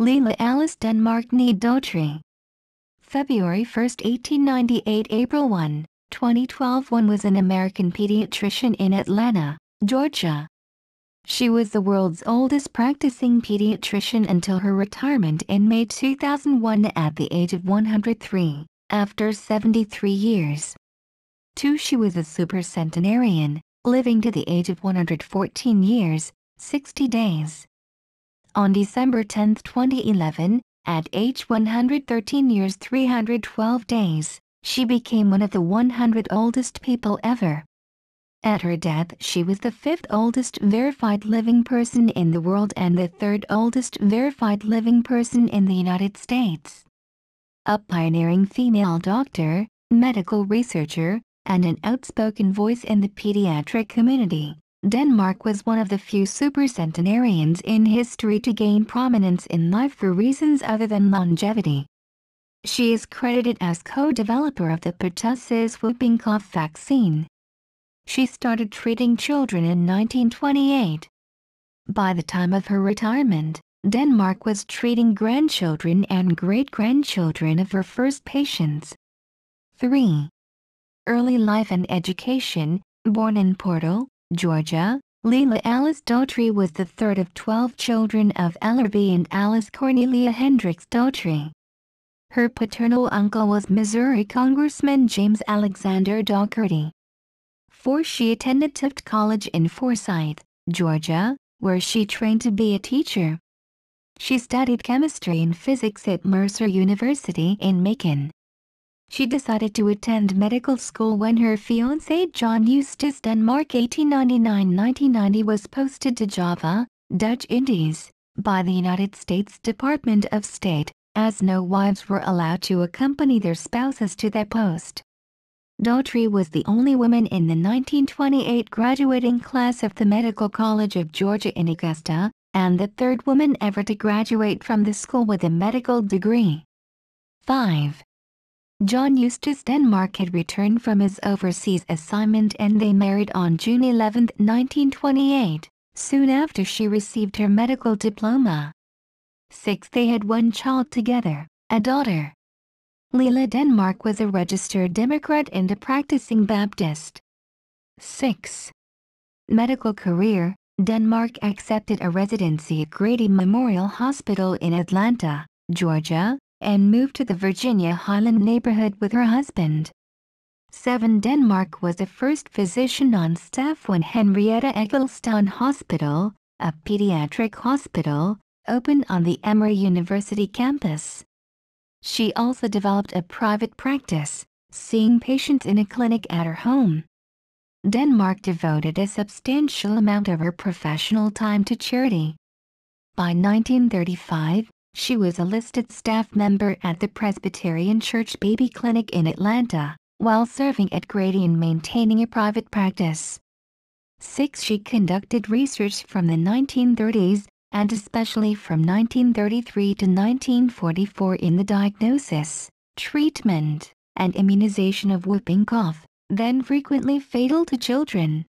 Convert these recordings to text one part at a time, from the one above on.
Lila Alice Denmark Nee Daughtry. February 1, 1898 April 1, 2012 One was an American pediatrician in Atlanta, Georgia. She was the world's oldest practicing pediatrician until her retirement in May 2001 at the age of 103, after 73 years. 2. She was a supercentenarian, living to the age of 114 years, 60 days on December 10, 2011, at age 113 years 312 days, she became one of the 100 oldest people ever. At her death, she was the fifth oldest verified living person in the world and the third oldest verified living person in the United States. A pioneering female doctor, medical researcher, and an outspoken voice in the pediatric community, Denmark was one of the few supercentenarians in history to gain prominence in life for reasons other than longevity. She is credited as co-developer of the pertussis whooping cough vaccine. She started treating children in 1928. By the time of her retirement, Denmark was treating grandchildren and great-grandchildren of her first patients. 3. Early life and education, born in Porto, Georgia, Leila Alice Daughtry was the third of 12 children of Ellerby and Alice Cornelia Hendricks Daughtry. Her paternal uncle was Missouri Congressman James Alexander Daugherty. For she attended Tift College in Forsyth, Georgia, where she trained to be a teacher. She studied chemistry and physics at Mercer University in Macon. She decided to attend medical school when her fiancé John Eustace Denmark 1899-1990 was posted to Java, Dutch Indies, by the United States Department of State, as no wives were allowed to accompany their spouses to that post. Daughtry was the only woman in the 1928 graduating class of the Medical College of Georgia in Augusta, and the third woman ever to graduate from the school with a medical degree. 5. John Eustace Denmark had returned from his overseas assignment and they married on June 11, 1928, soon after she received her medical diploma. 6. They had one child together, a daughter. Leila Denmark was a registered Democrat and a practicing Baptist. 6. Medical career Denmark accepted a residency at Grady Memorial Hospital in Atlanta, Georgia, and moved to the Virginia Highland neighborhood with her husband. 7. Denmark was the first physician on staff when Henrietta Eggleston Hospital, a pediatric hospital, opened on the Emory University campus. She also developed a private practice, seeing patients in a clinic at her home. Denmark devoted a substantial amount of her professional time to charity. By 1935, she was a listed staff member at the Presbyterian Church Baby Clinic in Atlanta, while serving at Grady and maintaining a private practice. 6. She conducted research from the 1930s, and especially from 1933 to 1944 in the diagnosis, treatment, and immunization of whooping cough, then frequently fatal to children.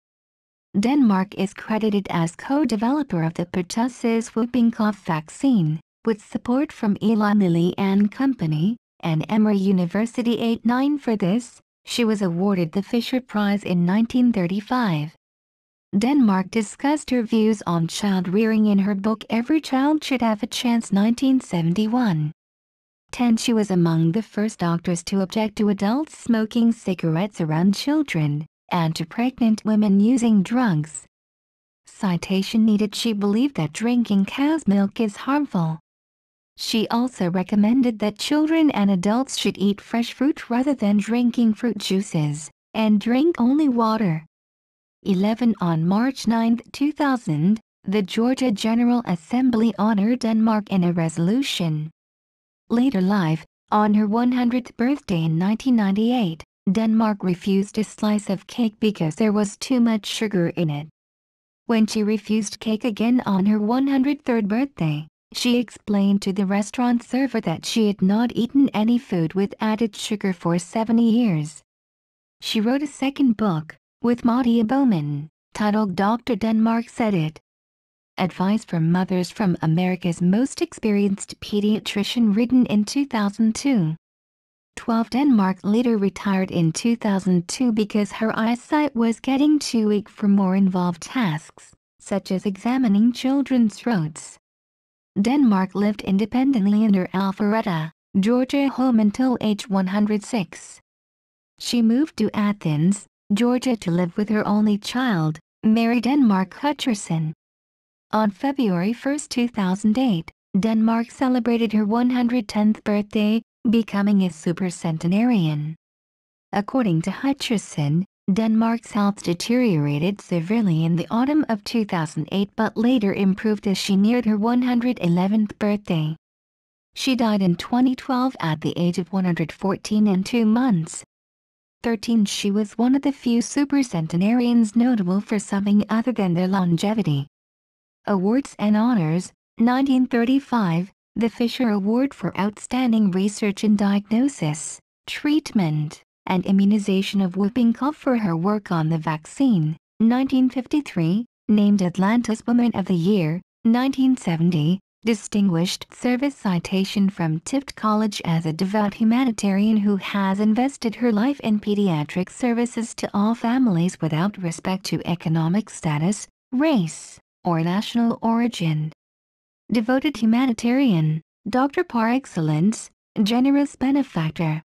Denmark is credited as co-developer of the pertussis whooping cough vaccine, with support from Eli Lilly and Company and Emory University 89 for this, she was awarded the Fisher Prize in 1935. Denmark discussed her views on child rearing in her book Every Child Should Have a Chance 1971. 10. She was among the first doctors to object to adults smoking cigarettes around children and to pregnant women using drugs. Citation needed She believed that drinking cow's milk is harmful she also recommended that children and adults should eat fresh fruit rather than drinking fruit juices, and drink only water. 11 On March 9, 2000, the Georgia General Assembly honored Denmark in a resolution. Later life, on her 100th birthday in 1998, Denmark refused a slice of cake because there was too much sugar in it. When she refused cake again on her 103rd birthday, she explained to the restaurant server that she had not eaten any food with added sugar for 70 years. She wrote a second book, with Maudie Bowman, titled Dr. Denmark Said It. Advice for Mothers from America's Most Experienced Pediatrician written in 2002. 12 Denmark later retired in 2002 because her eyesight was getting too weak for more involved tasks, such as examining children's throats. Denmark lived independently under Alpharetta, Georgia home until age 106. She moved to Athens, Georgia to live with her only child, Mary Denmark Hutcherson. On February 1, 2008, Denmark celebrated her 110th birthday, becoming a supercentenarian. According to Hutcherson, Denmark's health deteriorated severely in the autumn of 2008 but later improved as she neared her 111th birthday. She died in 2012 at the age of 114 and 2 months. 13 She was one of the few supercentenarians notable for something other than their longevity. Awards and Honors 1935, the Fisher Award for Outstanding Research in Diagnosis, Treatment, and immunization of whooping cough for her work on the vaccine, 1953, named Atlantis Woman of the Year, 1970, Distinguished Service Citation from Tift College as a devout humanitarian who has invested her life in pediatric services to all families without respect to economic status, race, or national origin. Devoted humanitarian, doctor par excellence, generous benefactor.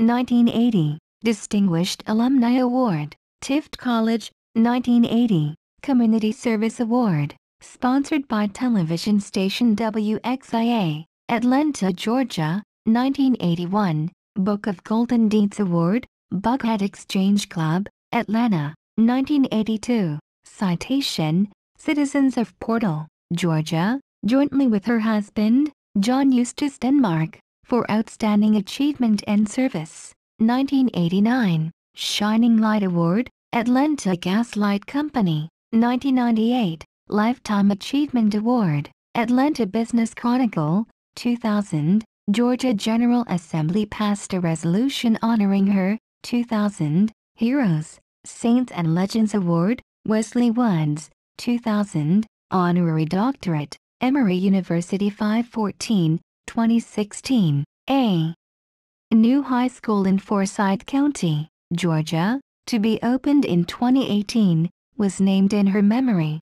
1980, Distinguished Alumni Award, Tift College, 1980, Community Service Award, sponsored by television station WXIA, Atlanta, Georgia, 1981, Book of Golden Deeds Award, Buckhead Exchange Club, Atlanta, 1982, Citation, Citizens of Portal, Georgia, jointly with her husband, John Eustace Denmark for Outstanding Achievement and Service, 1989, Shining Light Award, Atlanta Gaslight Company, 1998, Lifetime Achievement Award, Atlanta Business Chronicle, 2000, Georgia General Assembly passed a resolution honoring her, 2000, Heroes, Saints and Legends Award, Wesley Woods, 2000, Honorary Doctorate, Emory University 514, 2016. A new high school in Forsyth County, Georgia, to be opened in 2018, was named in her memory.